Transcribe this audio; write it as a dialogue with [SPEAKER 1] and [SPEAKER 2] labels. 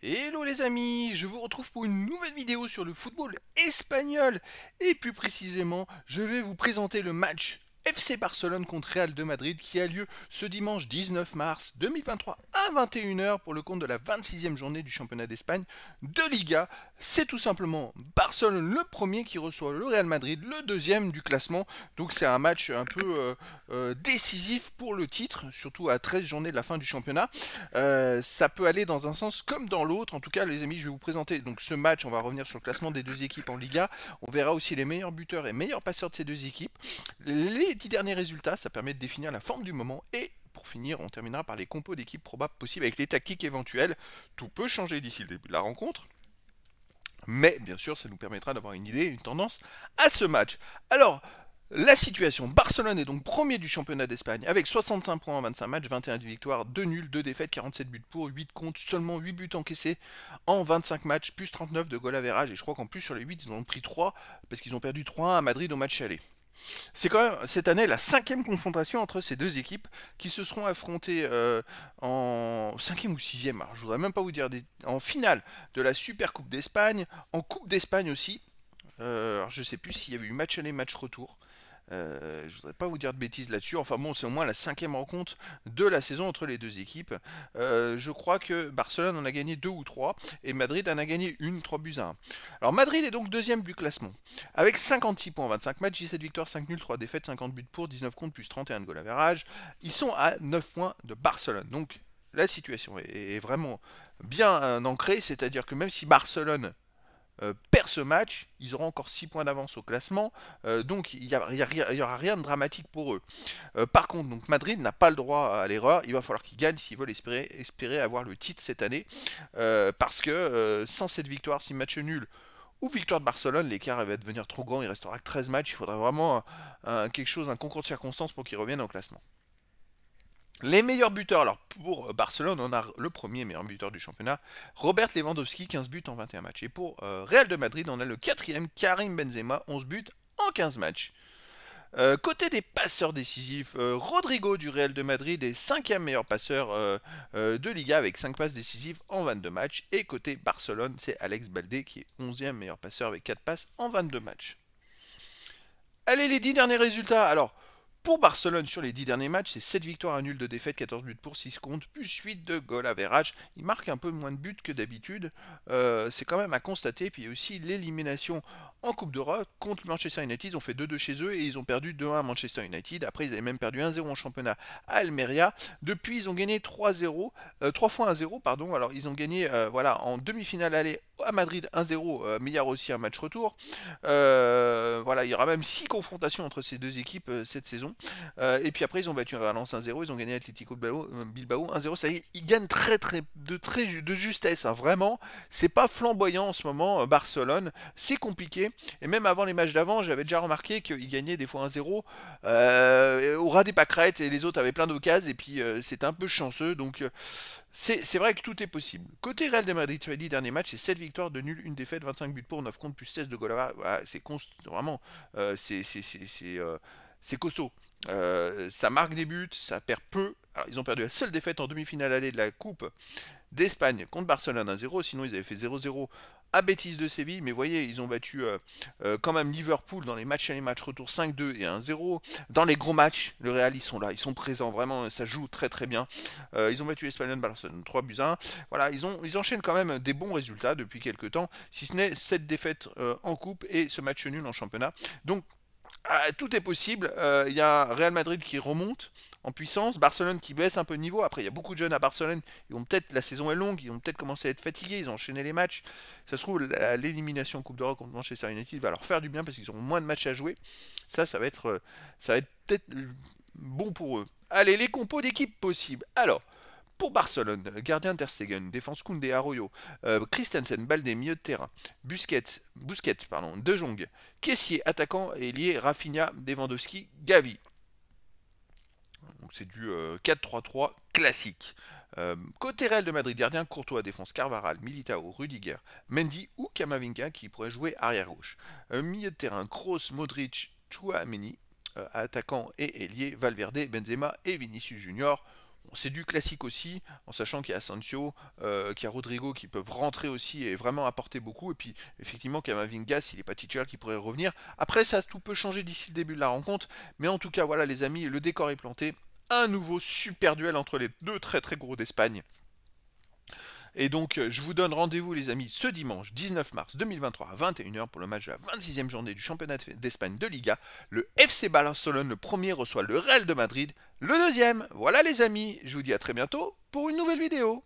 [SPEAKER 1] Hello les amis, je vous retrouve pour une nouvelle vidéo sur le football espagnol et plus précisément je vais vous présenter le match FC Barcelone contre Real de Madrid qui a lieu ce dimanche 19 mars 2023 à 21h pour le compte de la 26e journée du championnat d'Espagne de Liga. C'est tout simplement Barcelone le premier qui reçoit le Real Madrid, le deuxième du classement. Donc c'est un match un peu euh, euh, décisif pour le titre, surtout à 13 journées de la fin du championnat. Euh, ça peut aller dans un sens comme dans l'autre. En tout cas, les amis, je vais vous présenter donc ce match. On va revenir sur le classement des deux équipes en Liga. On verra aussi les meilleurs buteurs et meilleurs passeurs de ces deux équipes. Petit dernier résultat, ça permet de définir la forme du moment et pour finir, on terminera par les compos d'équipes probables possibles avec les tactiques éventuelles. Tout peut changer d'ici le début de la rencontre. Mais bien sûr, ça nous permettra d'avoir une idée, une tendance à ce match. Alors, la situation, Barcelone est donc premier du championnat d'Espagne avec 65 points en 25 matchs, 21 victoires, 2 nuls, 2 défaites, 47 buts pour, 8 comptes, seulement 8 buts encaissés en 25 matchs, plus 39 de goal average. et je crois qu'en plus sur les 8 ils ont pris 3 parce qu'ils ont perdu 3 à Madrid au match aller. C'est quand même cette année la cinquième confrontation entre ces deux équipes qui se seront affrontées euh, en cinquième ou sixième, alors je voudrais même pas vous dire, en finale de la Super Coupe d'Espagne, en Coupe d'Espagne aussi. je euh, ne je sais plus s'il y avait eu match aller, match retour je euh, je voudrais pas vous dire de bêtises là-dessus. Enfin bon, c'est au moins la cinquième rencontre de la saison entre les deux équipes. Euh, je crois que Barcelone en a gagné deux ou trois et Madrid en a gagné une, trois buts à un. Alors Madrid est donc deuxième du classement avec 56 points, 25 matchs, 17 victoires, 5 nuls, 3 défaites, 50 buts pour, 19 comptes plus 31 de goal à Ils sont à 9 points de Barcelone. Donc la situation est vraiment bien euh, ancrée, c'est-à-dire que même si Barcelone euh, perd ce match, ils auront encore 6 points d'avance au classement, euh, donc il n'y aura rien de dramatique pour eux. Euh, par contre, donc Madrid n'a pas le droit à l'erreur, il va falloir qu'ils gagnent s'ils veulent espérer, espérer, avoir le titre cette année, parce que sans cette victoire, si match nul ou victoire de Barcelone, l'écart va devenir trop grand, il restera que 13 matchs, il faudra vraiment quelque chose, un concours de circonstances pour qu'ils reviennent au classement. Les meilleurs buteurs, alors pour euh, Barcelone, on a le premier meilleur buteur du championnat, Robert Lewandowski, 15 buts en 21 matchs. Et pour euh, Real de Madrid, on a le quatrième, Karim Benzema, 11 buts en 15 matchs. Euh, côté des passeurs décisifs, Rodrigo du Real de Madrid est cinquième meilleur passeur de Liga avec 5 passes décisives en 22 matchs. Et côté Barcelone, c'est Alex Baldé qui est 11e meilleur passeur avec 4 passes en 22 matchs. Allez, les 10 derniers résultats. Alors, pour Barcelone, sur les 10 derniers matchs, c'est 7 victoires, à nul, de défaite, 14 buts pour 6 comptes, plus 8 de goal à verrage. Il marque un peu moins de buts que d'habitude. Euh, c'est quand même à constater. Puis il y a aussi l'élimination en Coupe d'Europe contre Manchester United. Ils ont fait 2-2 chez eux et ils ont perdu 2-1 à Manchester United. Après, ils avaient même perdu 1-0 en championnat à Almeria. Depuis, ils ont gagné 3-0, 3 euh, fois 1-0, pardon. Alors, ils ont gagné euh, voilà, en demi-finale aller à Madrid 1-0, euh, mais il y aura aussi un match retour. Euh, voilà, il y aura même 6 confrontations entre ces deux équipes euh, cette saison. et puis après, ils ont battu Valence 1-0, ils ont gagné Atlético Bilbao 1-0. Ça y ils gagnent très, très, de, très, de justesse, hein, vraiment. C'est pas flamboyant en ce moment, Barcelone. C'est compliqué. Et même avant les matchs d'avant, j'avais déjà remarqué qu'ils gagnaient des fois 1-0 au ras des pâquerettes et les autres avaient plein d'occasions. Et puis c'est un peu chanceux. Donc c'est vrai que tout est possible. Côté Real de Madrid, tu as dit, dernier match, c'est 7 victoires, de nul, une défaite, 25 buts pour, 9 contre, plus 16 de Golava. Ah, ah, voilà, c'est vraiment, euh, euh, c'est costaud. Euh, ça marque des buts, ça perd peu. Alors, ils ont perdu la seule défaite en demi-finale allée de la Coupe d'Espagne contre Barcelone 1-0. Sinon, ils avaient fait 0-0 à Betis de Séville, mais voyez, ils ont battu euh, euh, quand même Liverpool dans les matchs et les matchs retour 5-2 et 1-0. Dans les gros matchs, le Real, ils sont là, ils sont présents, vraiment, ça joue très très bien. Euh, ils ont battu Espanyol, 3 buts 1. Voilà, ils, ont, ils enchaînent quand même des bons résultats depuis quelques temps, si ce n'est cette défaite en coupe et ce match nul en championnat. Donc ah, tout est possible. Il euh, y a Real Madrid qui remonte en puissance, Barcelone qui baisse un peu de niveau. Après, il y a beaucoup de jeunes à Barcelone. Ils ont peut-être la saison est longue, ils ont peut-être commencé à être fatigués. Ils ont enchaîné les matchs. Ça se trouve, l'élimination Coupe d'Europe contre Manchester United va leur faire du bien parce qu'ils ont moins de matchs à jouer. Ça, ça va être, euh, ça va être peut-être euh, bon pour eux. Allez, les compos d'équipe possibles. Alors, pour Barcelone, gardien Ter Stegen, défense Koundé, Arroyo, euh, Christensen, Balde, milieu de terrain, Busquets, Busquets pardon, De Jong, Caissier, attaquant, et lié Rafinha, Devandowski, Gavi. Donc c'est du 4-3-3 euh, classique. Euh, côté Real de Madrid, gardien Courtois, défense Carvaral, Militao, Rudiger, Mendy ou Kamavinga qui pourrait jouer arrière-gauche. milieu de terrain, Kroos, Modric, Chouameni, attaquant et ailier, Valverde, Benzema et Vinicius Junior c'est du classique aussi, en sachant qu'il y a Asensio, euh, qu'il y a Rodrigo qui peuvent rentrer aussi et vraiment apporter beaucoup. Et puis effectivement, Mavingas, il n'est pas titulaire, qui pourrait revenir. Après, ça tout peut changer d'ici le début de la rencontre. Mais en tout cas, voilà les amis, le décor est planté. Un nouveau super duel entre les deux très très gros d'Espagne. Et donc, euh, je vous donne rendez-vous, les amis, ce dimanche 19 mars 2023 à 21h pour le match de la 26e journée du championnat d'Espagne de Liga. Le FC Barcelone, le premier, reçoit le Real de Madrid, le deuxième. Voilà, les amis, je vous dis à très bientôt pour une nouvelle vidéo.